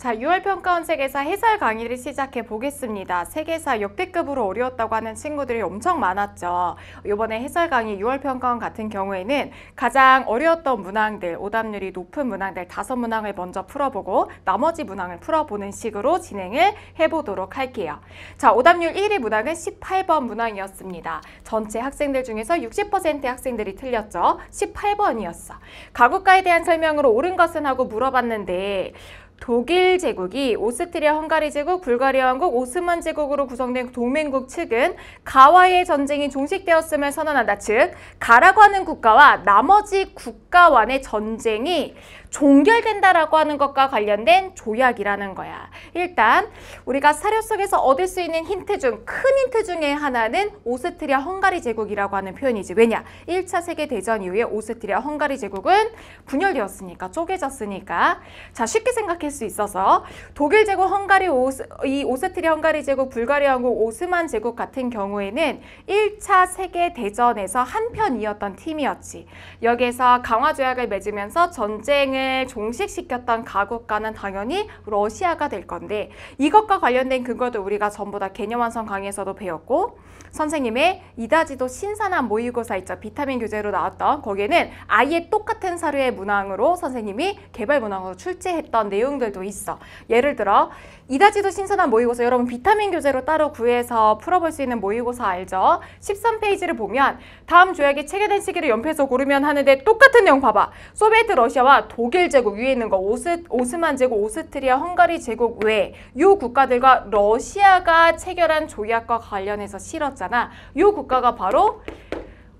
자, 6월 평가원 세계사 해설 강의를 시작해 보겠습니다. 세계사 역대급으로 어려웠다고 하는 친구들이 엄청 많았죠. 이번에 해설 강의 6월 평가원 같은 경우에는 가장 어려웠던 문항들, 오답률이 높은 문항들 다섯 문항을 먼저 풀어보고 나머지 문항을 풀어보는 식으로 진행을 해보도록 할게요. 자, 오답률 1위 문항은 18번 문항이었습니다. 전체 학생들 중에서 60% 학생들이 틀렸죠. 18번이었어. 가국가에 대한 설명으로 옳은 것은 하고 물어봤는데 독일 제국이 오스트리아 헝가리 제국, 불가리아 왕국, 오스만 제국으로 구성된 동맹국 측은 가와의 전쟁이 종식되었음을 선언한다. 즉, 가라고 하는 국가와 나머지 국가와의 전쟁이 종결된다라고 하는 것과 관련된 조약이라는 거야. 일단 우리가 사료 속에서 얻을 수 있는 힌트 중 큰 힌트 중에 하나는 오스트리아 헝가리 제국이라고 하는 표현이지. 왜냐? 1차 세계대전 이후에 오스트리아 헝가리 제국은 분열되었으니까 쪼개졌으니까 자 쉽게 생각할 수 있어서 독일 제국 헝가리 오스, 이 오스트리아 헝가리 제국 불가리아 공국 오스만 제국 같은 경우에는 1차 세계대전에서 한편이었던 팀이었지. 여기에서 강화 조약을 맺으면서 전쟁을 우크라 종식시켰던 가국가는 당연히 러시아가 될 건데 이것과 관련된 근거도 우리가 전부 다 개념 완성 강의에서도 배웠고 선생님의 이다지도 신선한 모의고사 있죠. 비타민 교재로 나왔던 거기에는 아예 똑같은 사료의 문항으로 선생님이 개발 문항으로 출제했던 내용들도 있어. 예를 들어 이다지도 신선한 모의고사 여러분 비타민 교재로 따로 구해서 풀어볼 수 있는 모의고사 알죠? 13페이지를 보면 다음 조약이 체결된 시기를 연필에서 고르면 하는데 똑같은 내용 봐봐. 소비에트 러시아와 독 독일 제국 위에 있는 거 오스, 오스만 제국, 오스트리아, 헝가리 제국 외에 요 국가들과 러시아가 체결한 조약과 관련해서 실었잖아. 요 국가가 바로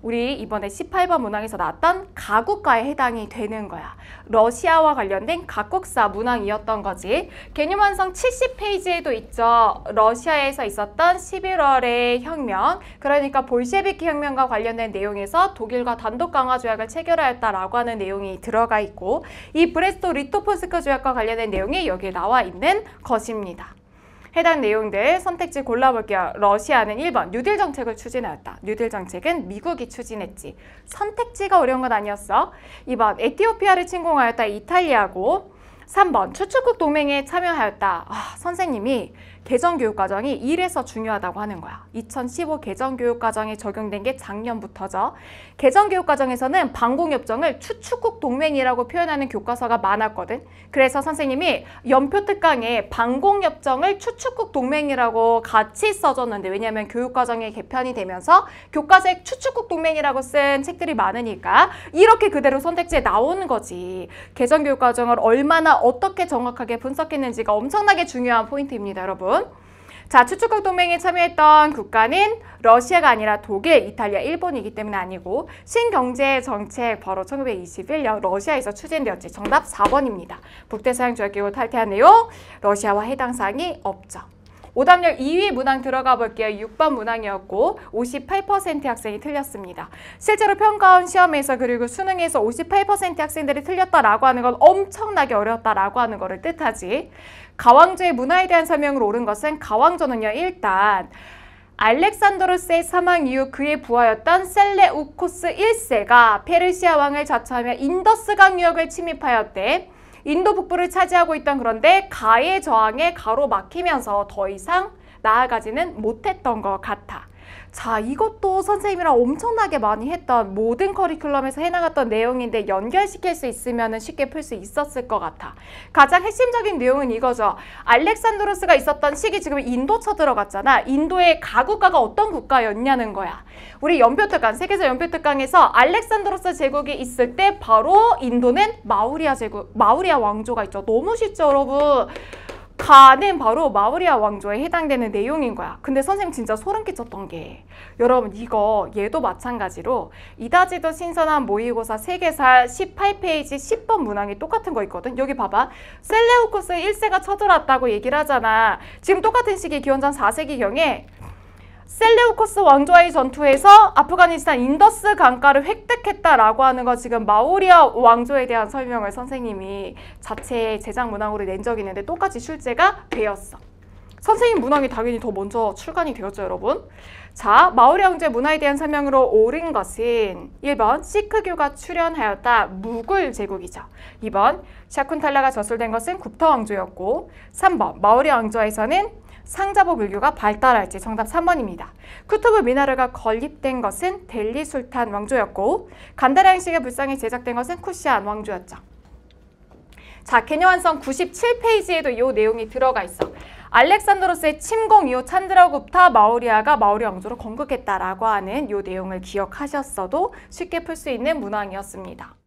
우리 이번에 18번 문항에서 나왔던 가국가에 해당이 되는 거야. 러시아와 관련된 각국사 문항이었던 거지. 개념 완성 70페이지에도 있죠. 러시아에서 있었던 11월의 혁명, 그러니까 볼셰비키 혁명과 관련된 내용에서 독일과 단독 강화 조약을 체결하였다라고 하는 내용이 들어가 있고 이 브레스토 리토포스크 조약과 관련된 내용이 여기에 나와 있는 것입니다. 해당 내용들 선택지 골라볼게요. 러시아는 1번 뉴딜 정책을 추진하였다. 뉴딜 정책은 미국이 추진했지. 선택지가 어려운 건 아니었어. 2번 에티오피아를 침공하였다. 이탈리아고. 3번 추축국 동맹에 참여하였다. 아, 선생님이 개정 교육 과정이 이래서 중요하다고 하는 거야. 2015 개정 교육 과정에 적용된 게 작년부터죠. 개정 교육 과정에서는 방공협정을 추축국 동맹이라고 표현하는 교과서가 많았거든. 그래서 선생님이 연표 특강에 방공협정을 추축국 동맹이라고 같이 써줬는데 왜냐하면 교육 과정이 개편이 되면서 교과서에 추축국 동맹이라고 쓴 책들이 많으니까 이렇게 그대로 선택지에 나오는 거지. 개정 교육 과정을 얼마나 어떻게 정확하게 분석했는지가 엄청나게 중요한 포인트입니다, 여러분. 여러분. 자, 추측국 동맹에 참여했던 국가는 러시아가 아니라 독일, 이탈리아, 일본이기 때문에 아니고 신경제 정책 바로 1921년 러시아에서 추진되었지. 정답 4번입니다. 북대서양 조약기구 탈퇴한 내용, 러시아와 해당 사항이 없죠. 오답률 2위 문항 들어가 볼게요. 6번 문항이었고 58% 학생이 틀렸습니다. 실제로 평가원 시험에서 그리고 수능에서 58% 학생들이 틀렸다라고 하는 건 엄청나게 어려웠다라고 하는 것을 뜻하지. 가왕조의 문화에 대한 설명으로 옳은 것은 가왕조는요. 일단 알렉산드로스의 사망 이후 그의 부하였던 셀레우코스 1세가 페르시아 왕을 자처하며 인더스강 유역을 침입하였대. 인도 북부를 차지하고 있던 그런데 가의 저항에 가로막히면서 더 이상 나아가지는 못했던 것 같아. 자, 이것도 선생님이랑 엄청나게 많이 했던 모든 커리큘럼에서 해나갔던 내용인데 연결시킬 수 있으면 쉽게 풀 수 있었을 것 같아. 가장 핵심적인 내용은 이거죠. 알렉산드로스가 있었던 시기 지금 인도 쳐들어갔잖아. 인도의 가국가가 어떤 국가였냐는 거야. 우리 연표특강, 세계적 연표특강에서 알렉산드로스 제국이 있을 때 바로 인도는 마우리아 제국, 마우리아 왕조가 있죠. 너무 쉽죠, 여러분? 가는 바로 마우리아 왕조에 해당되는 내용인 거야. 근데 선생님 진짜 소름 끼쳤던 게 여러분 이거 얘도 마찬가지로 이다지도 신선한 모의고사 세계살 18페이지 10번 문항이 똑같은 거 있거든. 여기 봐봐. 셀레우코스 1세가 쳐들어왔다고 얘기를 하잖아. 지금 똑같은 시기 기원전 4세기경에 셀레우코스 왕조와의 전투에서 아프가니스탄 인더스 강가를 획득했다라고 하는 거 지금 마오리아 왕조에 대한 설명을 선생님이 자체 제작 문항으로 낸 적이 있는데 똑같이 출제가 되었어. 선생님 문항이 당연히 더 먼저 출간이 되었죠, 여러분. 자, 마오리 왕조의 문화에 대한 설명으로 옳은 것은 1번 시크교가 출현하였다 무굴 제국이죠. 2번 샤쿤탈라가 저술된 것은 굽터 왕조였고 3번 마오리 왕조에서는 상자복 의교가 발달할지 정답 3번입니다. 쿠투브 미나르가 건립된 것은 델리 술탄 왕조였고 간다라 형식의 불상이 제작된 것은 쿠시안 왕조였죠. 자, 개념 완성 97페이지에도 이 내용이 들어가 있어. 알렉산드로스의 침공 이후 찬드라굽타 마우리아가 마우리 왕조로 건국했다라고 하는 이 내용을 기억하셨어도 쉽게 풀 수 있는 문항이었습니다.